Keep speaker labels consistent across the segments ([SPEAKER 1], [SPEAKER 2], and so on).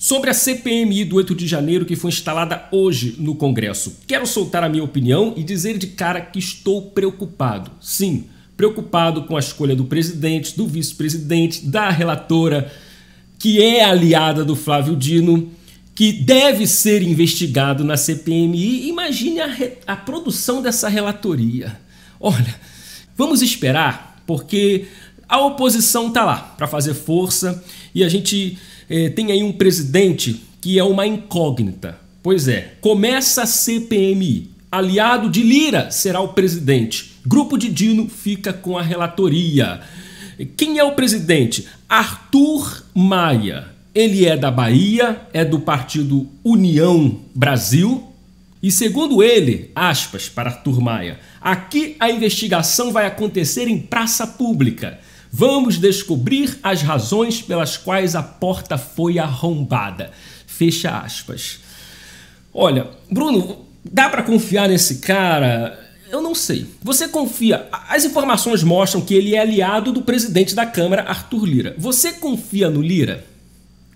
[SPEAKER 1] Sobre a CPMI do 8 de janeiro que foi instalada hoje no Congresso, quero soltar a minha opinião e dizer de cara que estou preocupado. Sim, preocupado com a escolha do presidente, do vice-presidente, da relatora, que é aliada do Flávio Dino, que deve ser investigado na CPMI. Imagine a, a produção dessa relatoria. Olha, vamos esperar, porque a oposição está lá para fazer força e a gente eh, tem aí um presidente que é uma incógnita. Pois é, começa a CPMI. Aliado de Lira será o presidente. Grupo de Dino fica com a relatoria. Quem é o presidente? Arthur Maia. Ele é da Bahia, é do partido União Brasil. E segundo ele, aspas para Arthur Maia, aqui a investigação vai acontecer em praça pública. Vamos descobrir as razões pelas quais a porta foi arrombada. Fecha aspas. Olha, Bruno, dá para confiar nesse cara? Eu não sei. Você confia? As informações mostram que ele é aliado do presidente da Câmara, Arthur Lira. Você confia no Lira?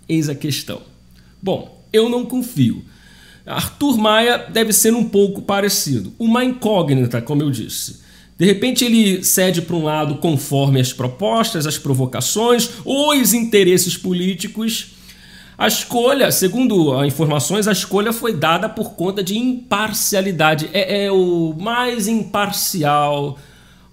[SPEAKER 1] Eis a questão. Bom, eu não confio. Arthur Maia deve ser um pouco parecido. Uma incógnita, como eu disse. De repente ele cede para um lado conforme as propostas, as provocações ou os interesses políticos. A escolha, segundo informações, a escolha foi dada por conta de imparcialidade. É, é o mais imparcial.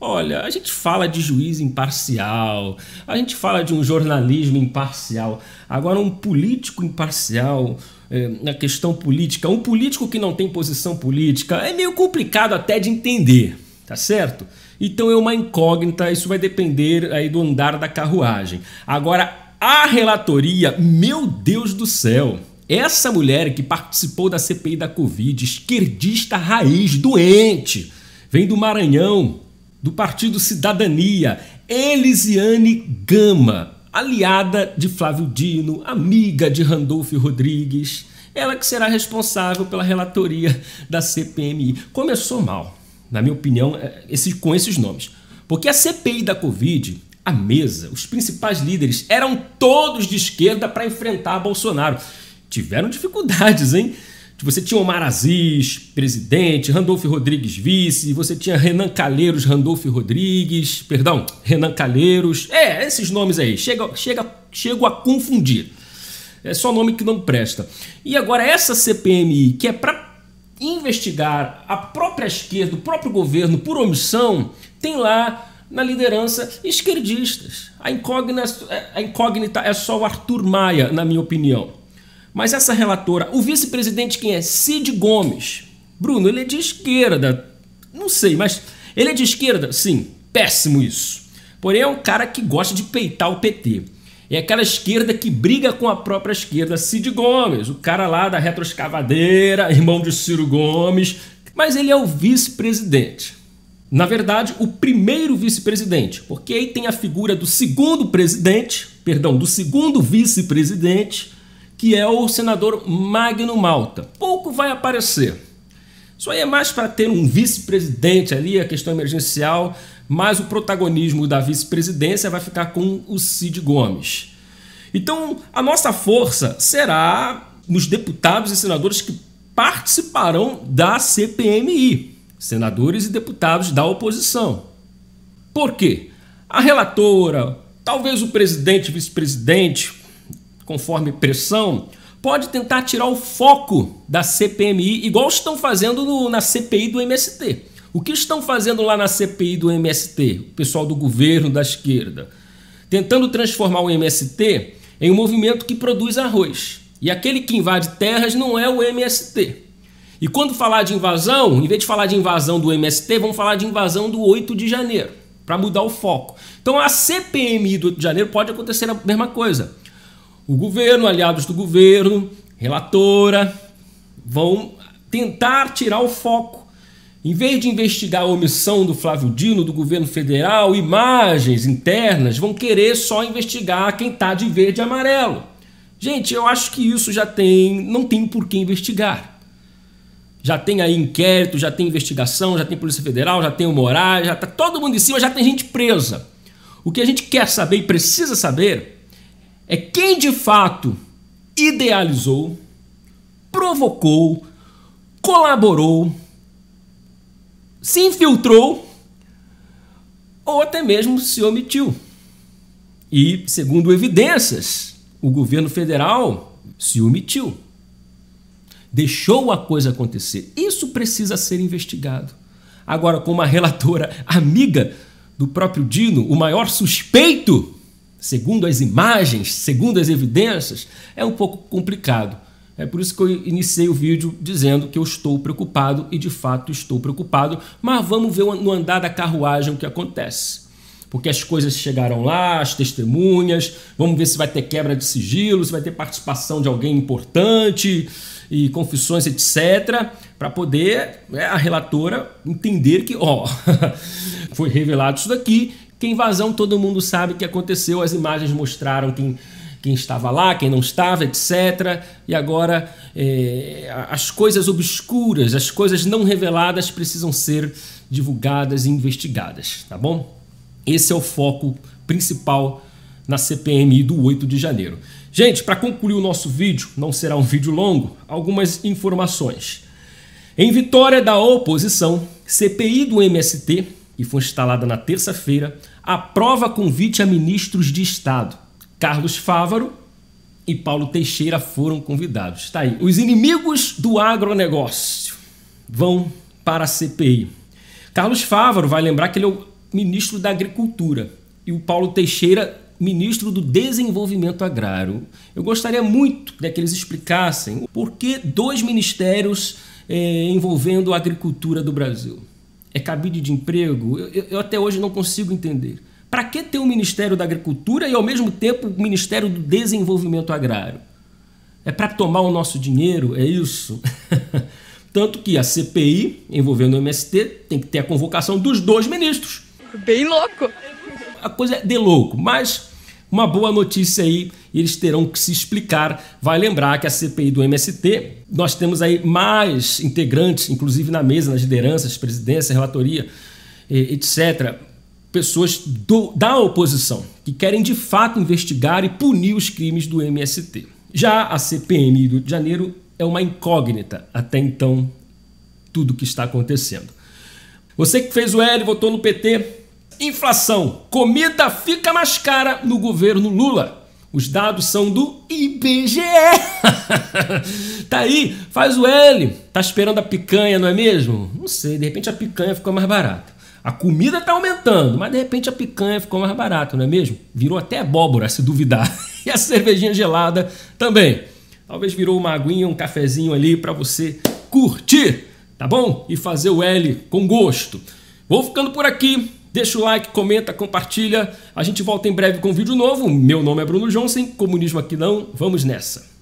[SPEAKER 1] Olha, a gente fala de juiz imparcial, a gente fala de um jornalismo imparcial. Agora, um político imparcial, é, na questão política, um político que não tem posição política, é meio complicado até de entender tá certo? Então é uma incógnita, isso vai depender aí do andar da carruagem. Agora, a relatoria, meu Deus do céu, essa mulher que participou da CPI da Covid, esquerdista raiz, doente, vem do Maranhão, do Partido Cidadania, Elisiane Gama, aliada de Flávio Dino, amiga de Randolfo Rodrigues, ela que será responsável pela relatoria da CPMI. Começou mal, na minha opinião, é, esses, com esses nomes. Porque a CPI da Covid, a mesa, os principais líderes eram todos de esquerda para enfrentar Bolsonaro. Tiveram dificuldades, hein? Você tinha Omar Aziz, presidente, Randolfo Rodrigues, vice, você tinha Renan Calheiros, Randolfo Rodrigues, perdão, Renan Calheiros, é, esses nomes aí, chega, chega, chego a confundir. É só nome que não presta. E agora essa CPMI, que é para investigar a própria esquerda, o próprio governo, por omissão, tem lá na liderança esquerdistas. A incógnita, a incógnita é só o Arthur Maia, na minha opinião. Mas essa relatora, o vice-presidente quem é? Cid Gomes. Bruno, ele é de esquerda. Não sei, mas ele é de esquerda? Sim, péssimo isso. Porém, é um cara que gosta de peitar o PT. É aquela esquerda que briga com a própria esquerda, Cid Gomes, o cara lá da retroescavadeira, irmão de Ciro Gomes, mas ele é o vice-presidente. Na verdade, o primeiro vice-presidente, porque aí tem a figura do segundo presidente, perdão, do segundo vice-presidente, que é o senador Magno Malta. Pouco vai aparecer. Isso aí é mais para ter um vice-presidente ali, a questão emergencial, mas o protagonismo da vice-presidência vai ficar com o Cid Gomes. Então, a nossa força será nos deputados e senadores que participarão da CPMI, senadores e deputados da oposição. Por quê? A relatora, talvez o presidente, vice-presidente, conforme pressão, pode tentar tirar o foco da CPMI, igual estão fazendo no, na CPI do MST. O que estão fazendo lá na CPI do MST, o pessoal do governo da esquerda? Tentando transformar o MST em um movimento que produz arroz. E aquele que invade terras não é o MST. E quando falar de invasão, em vez de falar de invasão do MST, vamos falar de invasão do 8 de janeiro, para mudar o foco. Então a CPMI do 8 de janeiro pode acontecer a mesma coisa o governo, aliados do governo, relatora, vão tentar tirar o foco. Em vez de investigar a omissão do Flávio Dino, do governo federal, imagens internas, vão querer só investigar quem está de verde e amarelo. Gente, eu acho que isso já tem. não tem por que investigar. Já tem aí inquérito, já tem investigação, já tem Polícia Federal, já tem o Moraes, já tá todo mundo em cima, já tem gente presa. O que a gente quer saber e precisa saber é quem de fato idealizou, provocou, colaborou, se infiltrou ou até mesmo se omitiu. E, segundo evidências, o governo federal se omitiu. Deixou a coisa acontecer. Isso precisa ser investigado. Agora, como a relatora amiga do próprio Dino, o maior suspeito segundo as imagens, segundo as evidências, é um pouco complicado. É por isso que eu iniciei o vídeo dizendo que eu estou preocupado e de fato estou preocupado, mas vamos ver no andar da carruagem o que acontece. Porque as coisas chegaram lá, as testemunhas, vamos ver se vai ter quebra de sigilo, se vai ter participação de alguém importante e confissões, etc., para poder né, a relatora entender que, ó, foi revelado isso daqui que a invasão todo mundo sabe que aconteceu, as imagens mostraram quem, quem estava lá, quem não estava, etc. E agora é, as coisas obscuras, as coisas não reveladas precisam ser divulgadas e investigadas, tá bom? Esse é o foco principal na CPMI do 8 de janeiro. Gente, para concluir o nosso vídeo, não será um vídeo longo, algumas informações. Em vitória da oposição, CPI do MST e foi instalada na terça-feira, aprova convite a ministros de Estado. Carlos Fávaro e Paulo Teixeira foram convidados. Está aí. Os inimigos do agronegócio vão para a CPI. Carlos Fávaro vai lembrar que ele é o ministro da Agricultura e o Paulo Teixeira, ministro do Desenvolvimento Agrário. Eu gostaria muito né, que eles explicassem por que dois ministérios eh, envolvendo a agricultura do Brasil. É cabide de emprego? Eu, eu até hoje não consigo entender. Para que ter o um Ministério da Agricultura e, ao mesmo tempo, o Ministério do Desenvolvimento Agrário? É para tomar o nosso dinheiro? É isso? Tanto que a CPI, envolvendo o MST, tem que ter a convocação dos dois ministros. Bem louco. A coisa é de louco, mas uma boa notícia aí e eles terão que se explicar. Vai lembrar que a CPI do MST, nós temos aí mais integrantes, inclusive na mesa, nas lideranças, presidência, relatoria, etc. Pessoas do, da oposição que querem de fato investigar e punir os crimes do MST. Já a CPMI do Rio de Janeiro é uma incógnita até então tudo que está acontecendo. Você que fez o L, votou no PT. Inflação. Comida fica mais cara no governo Lula. Os dados são do IBGE. tá aí, faz o L. Tá esperando a picanha, não é mesmo? Não sei, de repente a picanha ficou mais barata. A comida tá aumentando, mas de repente a picanha ficou mais barata, não é mesmo? Virou até abóbora, se duvidar. E a cervejinha gelada também. Talvez virou uma aguinha, um cafezinho ali para você curtir, tá bom? E fazer o L com gosto. Vou ficando por aqui. Deixa o like, comenta, compartilha. A gente volta em breve com um vídeo novo. Meu nome é Bruno Johnson, comunismo aqui não. Vamos nessa.